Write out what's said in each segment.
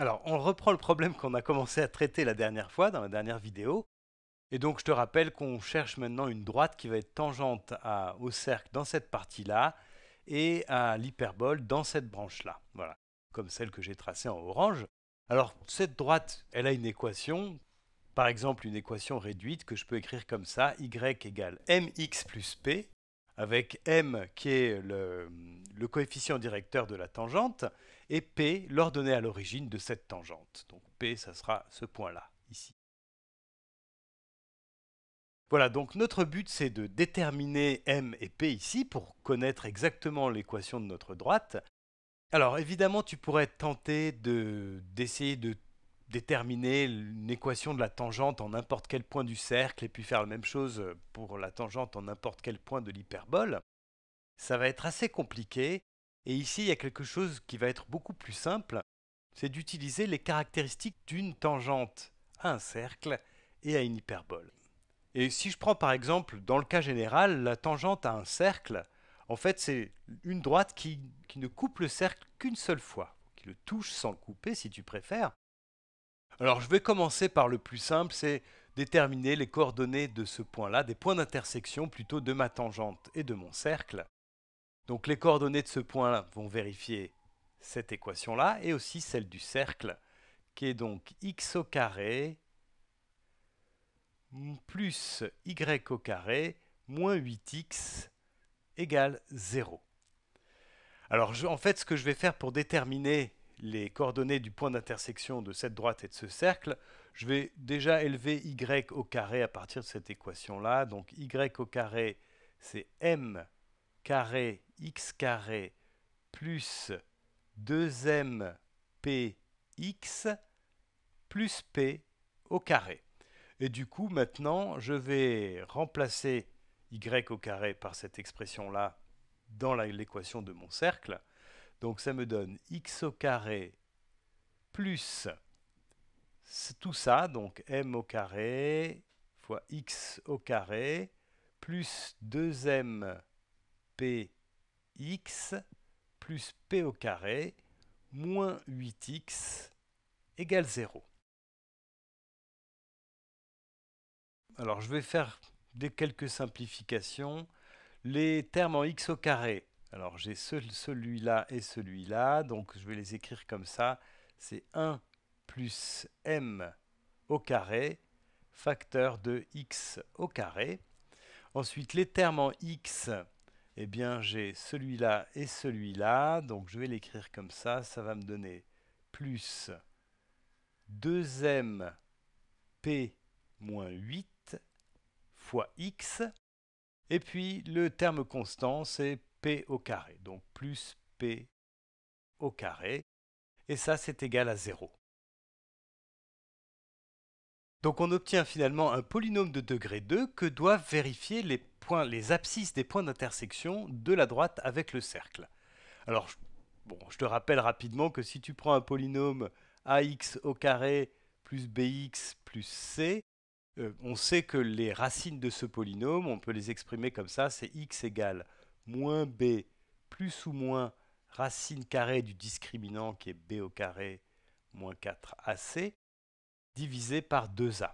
Alors, on reprend le problème qu'on a commencé à traiter la dernière fois, dans la dernière vidéo. Et donc, je te rappelle qu'on cherche maintenant une droite qui va être tangente au cercle dans cette partie-là et à l'hyperbole dans cette branche-là. Voilà, comme celle que j'ai tracée en orange. Alors, cette droite, elle a une équation, par exemple une équation réduite que je peux écrire comme ça, y égale mx plus p, avec m qui est le coefficient directeur de la tangente, et P l'ordonnée à l'origine de cette tangente. Donc P, ça sera ce point-là, ici. Voilà, donc notre but c'est de déterminer M et P ici pour connaître exactement l'équation de notre droite. Alors évidemment tu pourrais tenter d'essayer de, de déterminer une équation de la tangente en n'importe quel point du cercle et puis faire la même chose pour la tangente en n'importe quel point de l'hyperbole. Ça va être assez compliqué et ici, il y a quelque chose qui va être beaucoup plus simple, c'est d'utiliser les caractéristiques d'une tangente à un cercle et à une hyperbole. Et si je prends par exemple, dans le cas général, la tangente à un cercle, en fait c'est une droite qui, ne coupe le cercle qu'une seule fois, qui le touche sans le couper si tu préfères. Alors je vais commencer par le plus simple, c'est déterminer les coordonnées de ce point-là, des points d'intersection plutôt de ma tangente et de mon cercle. Donc les coordonnées de ce point vont vérifier cette équation-là et aussi celle du cercle, qui est donc x au carré plus y au carré moins 8x égale 0. Alors en fait, ce que je vais faire pour déterminer les coordonnées du point d'intersection de cette droite et de ce cercle, je vais déjà élever y au carré à partir de cette équation-là. Donc y au carré, c'est m carré x carré plus 2 m px plus p au carré. Et du coup, maintenant, je vais remplacer y au carré par cette expression-là dans l'équation de mon cercle. Donc ça me donne x au carré plus tout ça, donc m au carré fois x au carré plus 2m px plus p au carré moins 8x égale 0. Alors je vais faire des quelques simplifications. Les termes en x au carré. Alors j'ai celui-là et celui-là, donc je vais les écrire comme ça. C'est 1 plus m au carré, facteur de x au carré. Ensuite les termes en x, eh bien j'ai celui-là et celui-là, donc je vais l'écrire comme ça, ça va me donner plus 2m p moins 8 fois x, et puis le terme constant c'est p au carré, donc plus p au carré, et ça c'est égal à 0. Donc on obtient finalement un polynôme de degré 2 que doivent vérifier les, abscisses des points d'intersection de la droite avec le cercle. Alors, je te rappelle rapidement que si tu prends un polynôme ax au carré plus bx plus c, euh, on sait que les racines de ce polynôme, on peut les exprimer comme ça, c'est x égale moins b plus ou moins racine carrée du discriminant qui est b au carré moins 4ac, divisé par 2a.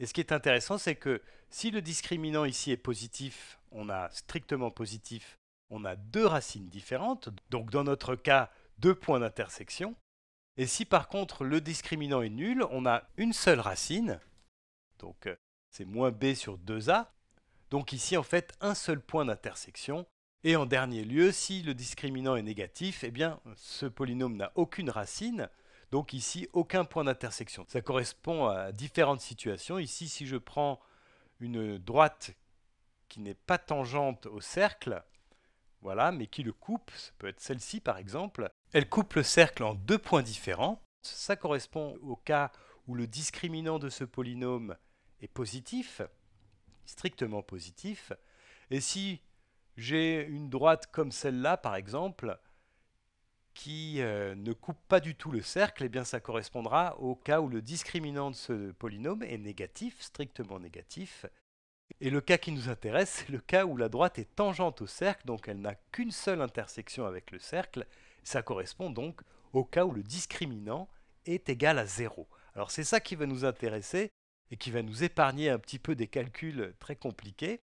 Et ce qui est intéressant, c'est que si le discriminant ici est positif, on a strictement positif, on a deux racines différentes, donc dans notre cas, deux points d'intersection. Et si par contre le discriminant est nul, on a une seule racine, donc euh, c'est moins b sur 2a, donc ici en fait un seul point d'intersection. Et en dernier lieu, si le discriminant est négatif, eh bien ce polynôme n'a aucune racine, donc ici, aucun point d'intersection. Ça correspond à différentes situations. Ici, si je prends une droite qui n'est pas tangente au cercle, voilà, mais qui le coupe, ça peut être celle-ci par exemple, elle coupe le cercle en deux points différents. Ça correspond au cas où le discriminant de ce polynôme est positif, strictement positif. Et si j'ai une droite comme celle-là, par exemple, qui euh, ne coupe pas du tout le cercle, eh bien ça correspondra au cas où le discriminant de ce polynôme est négatif, strictement négatif. Et le cas qui nous intéresse, c'est le cas où la droite est tangente au cercle, donc elle n'a qu'une seule intersection avec le cercle. Ça correspond donc au cas où le discriminant est égal à 0. Alors c'est ça qui va nous intéresser et qui va nous épargner un petit peu des calculs très compliqués.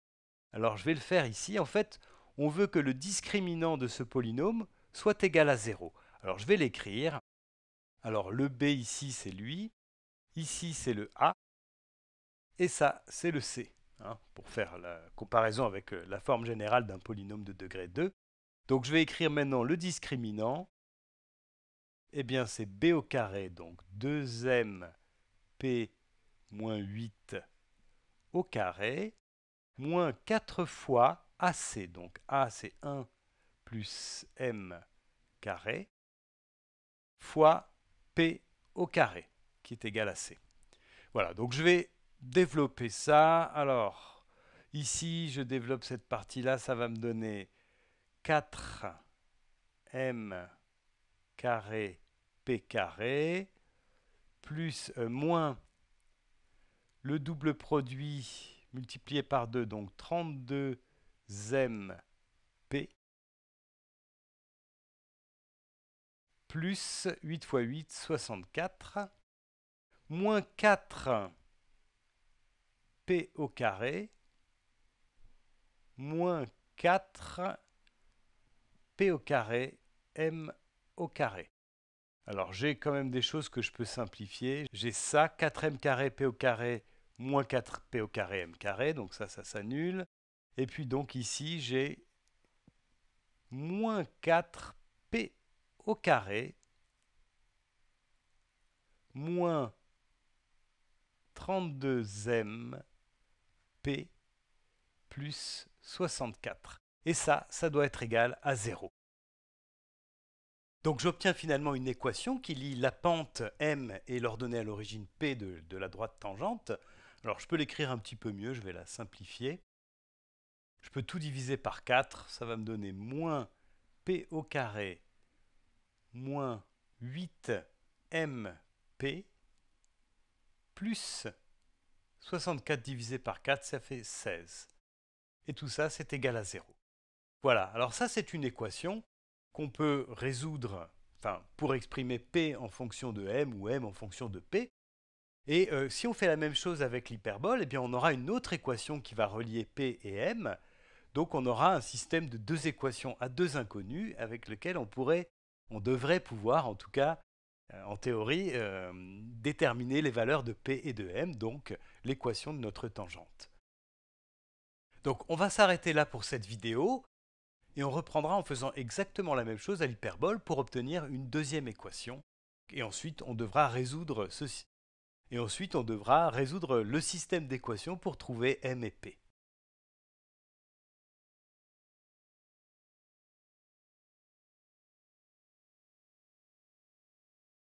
Alors je vais le faire ici. En fait, on veut que le discriminant de ce polynôme soit égal à 0. Alors je vais l'écrire. Alors le B ici c'est lui, ici c'est le A, et ça c'est le C, hein, pour faire la comparaison avec euh, la forme générale d'un polynôme de degré 2. Donc je vais écrire maintenant le discriminant. Eh bien c'est B au carré, donc 2m p moins 8 au carré, moins 4 fois AC. Donc A c'est 1 plus m carré fois p au carré qui est égal à c. Voilà, donc je vais développer ça. Alors, ici, je développe cette partie-là, ça va me donner 4m carré p carré plus euh, moins le double produit multiplié par 2, donc 32m p plus 8 fois 8, 64, moins 4 p au carré, moins 4 p au carré m au carré. Alors j'ai quand même des choses que je peux simplifier. J'ai ça, 4m carré p au carré, moins 4p au carré m carré, donc ça, ça s'annule. Et puis donc ici, j'ai moins 4p au carré moins 32m p plus 64. Et ça, ça doit être égal à 0. Donc j'obtiens finalement une équation qui lie la pente m et l'ordonnée à l'origine p de, de la droite tangente. Alors je peux l'écrire un petit peu mieux, je vais la simplifier. Je peux tout diviser par 4, ça va me donner moins p au carré moins 8MP plus 64 divisé par 4, ça fait 16. Et tout ça, c'est égal à 0. Voilà, alors ça, c'est une équation qu'on peut résoudre enfin, pour exprimer P en fonction de M ou M en fonction de P. Et euh, si on fait la même chose avec l'hyperbole, eh bien on aura une autre équation qui va relier P et M. Donc on aura un système de deux équations à deux inconnues avec lequel on pourrait on devrait pouvoir, en tout cas, euh, en théorie, euh, déterminer les valeurs de P et de M, donc l'équation de notre tangente. Donc on va s'arrêter là pour cette vidéo, et on reprendra en faisant exactement la même chose à l'hyperbole pour obtenir une deuxième équation, et ensuite on devra résoudre ceci. Et ensuite on devra résoudre le système d'équations pour trouver M et P.